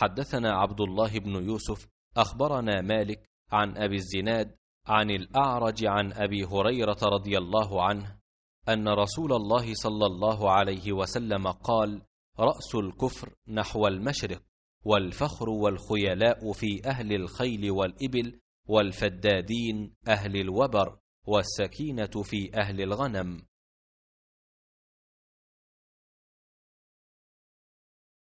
حدثنا عبد الله بن يوسف أخبرنا مالك عن أبي الزناد عن الأعرج عن أبي هريرة رضي الله عنه أن رسول الله صلى الله عليه وسلم قال رأس الكفر نحو المشرق والفخر والخيلاء في أهل الخيل والإبل والفدادين أهل الوبر والسكينة في أهل الغنم